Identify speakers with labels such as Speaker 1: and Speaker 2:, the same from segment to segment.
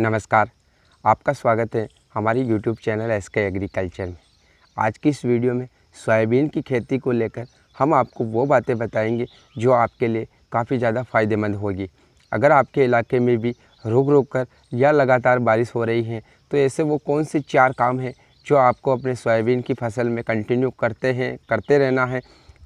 Speaker 1: नमस्कार आपका स्वागत है हमारी YouTube channel S K agriculture में आज की इस वीडियो में सोयाबीन की खेती को लेकर हम आपको वो बातें बताएंगे जो आपके लिए काफ़ी ज़्यादा फ़ायदेमंद होगी अगर आपके इलाके में भी रुक रुक कर या लगातार बारिश हो रही है तो ऐसे वो कौन से चार काम हैं जो आपको अपने सोयाबीन की फसल में कंटिन्यू करते हैं करते रहना है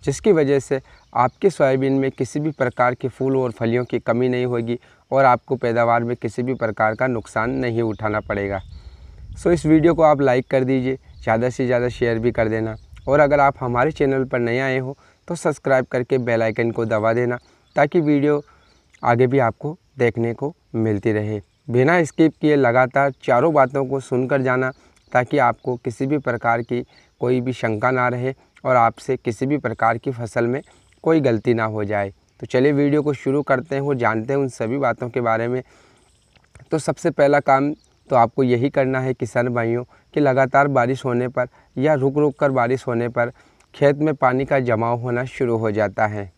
Speaker 1: जिसकी वजह से आपके सोयाबीन में किसी भी प्रकार के फूल और फलियों की कमी नहीं होगी और आपको पैदावार में किसी भी प्रकार का नुकसान नहीं उठाना पड़ेगा सो इस वीडियो को आप लाइक कर दीजिए ज़्यादा से ज़्यादा शेयर भी कर देना और अगर आप हमारे चैनल पर नए आए हो तो सब्सक्राइब करके बेल आइकन को दबा देना ताकि वीडियो आगे भी आपको देखने को मिलती रहे बिना स्किप किए लगातार चारों बातों को सुनकर जाना ताकि आपको किसी भी प्रकार की कोई भी शंका ना रहे और आपसे किसी भी प्रकार की फसल में कोई गलती ना हो जाए तो चलिए वीडियो को शुरू करते हैं और जानते हैं उन सभी बातों के बारे में तो सबसे पहला काम तो आपको यही करना है किसान भाइयों कि लगातार बारिश होने पर या रुक रुक कर बारिश होने पर खेत में पानी का जमाव होना शुरू हो जाता है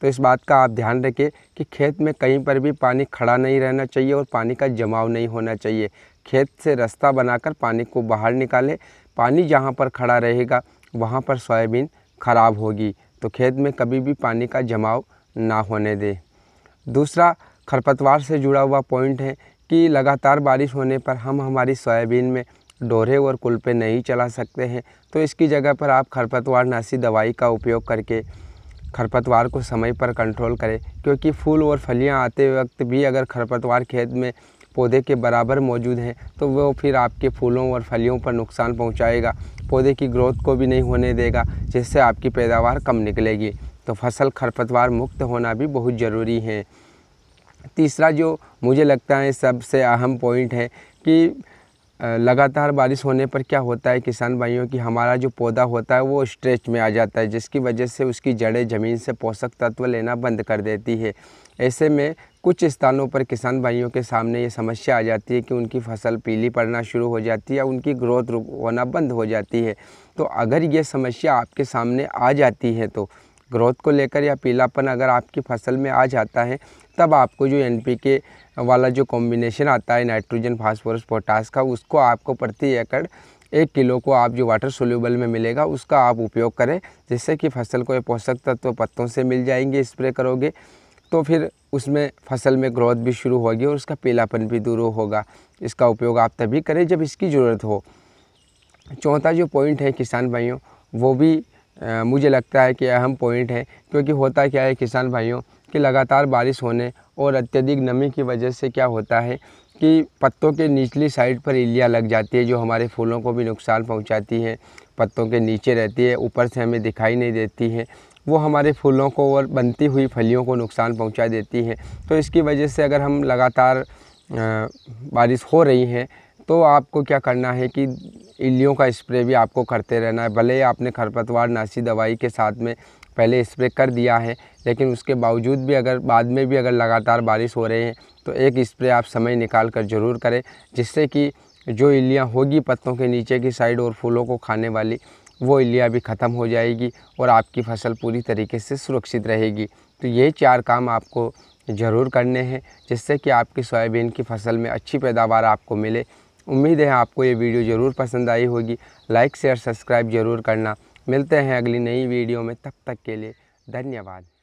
Speaker 1: तो इस बात का आप ध्यान रखें कि खेत में कहीं पर भी पानी खड़ा नहीं रहना चाहिए और पानी का जमाव नहीं होना चाहिए खेत से रास्ता बनाकर पानी को बाहर निकालें पानी जहाँ पर खड़ा रहेगा वहाँ पर सोयाबीन ख़राब होगी तो खेत में कभी भी पानी का जमाव ना होने दें दूसरा खरपतवार से जुड़ा हुआ पॉइंट है कि लगातार बारिश होने पर हम हमारी सोयाबीन में डोरे और कुलपे नहीं चला सकते हैं तो इसकी जगह पर आप खरपतवार नाशी दवाई का उपयोग करके खरपतवार को समय पर कंट्रोल करें क्योंकि फूल और फलियां आते वक्त भी अगर खरपतवार खेत में पौधे के बराबर मौजूद हैं तो वो फिर आपके फूलों और फलियों पर नुकसान पहुंचाएगा पौधे की ग्रोथ को भी नहीं होने देगा जिससे आपकी पैदावार कम निकलेगी तो फसल खरपतवार मुक्त होना भी बहुत ज़रूरी है तीसरा जो मुझे लगता है सबसे अहम पॉइंट है कि लगातार बारिश होने पर क्या होता है किसान भाइयों की हमारा जो पौधा होता है वो स्ट्रेच में आ जाता है जिसकी वजह से उसकी जड़ें ज़मीन से पोषक तत्व लेना बंद कर देती है ऐसे में कुछ स्थानों पर किसान भाइयों के सामने ये समस्या आ जाती है कि उनकी फसल पीली पड़ना शुरू हो जाती है या उनकी ग्रोथ होना बंद हो जाती है तो अगर ये समस्या आपके सामने आ जाती है तो ग्रोथ को लेकर या पीलापन अगर आपकी फसल में आ जाता है तब आपको जो एनपीके वाला जो कॉम्बिनेशन आता है नाइट्रोजन फास्फोरस पोटास का उसको आपको प्रति एकड़ एक किलो को आप जो वाटर सोल्यूबल में मिलेगा उसका आप उपयोग करें जिससे कि फसल को ये पोषक तत्व तो पत्तों से मिल जाएंगे स्प्रे करोगे तो फिर उसमें फसल में ग्रोथ भी शुरू होगी और उसका पीलापन भी दूर होगा इसका उपयोग आप तभी करें जब इसकी ज़रूरत हो चौथा जो पॉइंट है किसान भाइयों वो भी मुझे लगता है कि अहम पॉइंट है क्योंकि होता क्या है किसान भाइयों कि लगातार बारिश होने और अत्यधिक नमी की वजह से क्या होता है कि पत्तों के निचली साइड पर इलियाँ लग जाती है जो हमारे फूलों को भी नुकसान पहुंचाती है पत्तों के नीचे रहती है ऊपर से हमें दिखाई नहीं देती है वो हमारे फूलों को और बनती हुई फलियों को नुकसान पहुँचा देती है तो इसकी वजह से अगर हम लगातार बारिश हो रही है तो आपको क्या करना है कि इलियों का स्प्रे भी आपको करते रहना है भले ही आपने खरपतवार नाशी दवाई के साथ में पहले स्प्रे कर दिया है लेकिन उसके बावजूद भी अगर बाद में भी अगर लगातार बारिश हो रही है तो एक स्प्रे आप समय निकाल कर ज़रूर करें जिससे कि जो इलियाँ होगी पत्तों के नीचे की साइड और फूलों को खाने वाली वो इलियाँ भी ख़त्म हो जाएगी और आपकी फसल पूरी तरीके से सुरक्षित रहेगी तो ये चार काम आपको ज़रूर करने हैं जिससे कि आपकी सोयाबीन की फसल में अच्छी पैदावार आपको मिले उम्मीद है आपको ये वीडियो ज़रूर पसंद आई होगी लाइक शेयर सब्सक्राइब ज़रूर करना मिलते हैं अगली नई वीडियो में तब तक के लिए धन्यवाद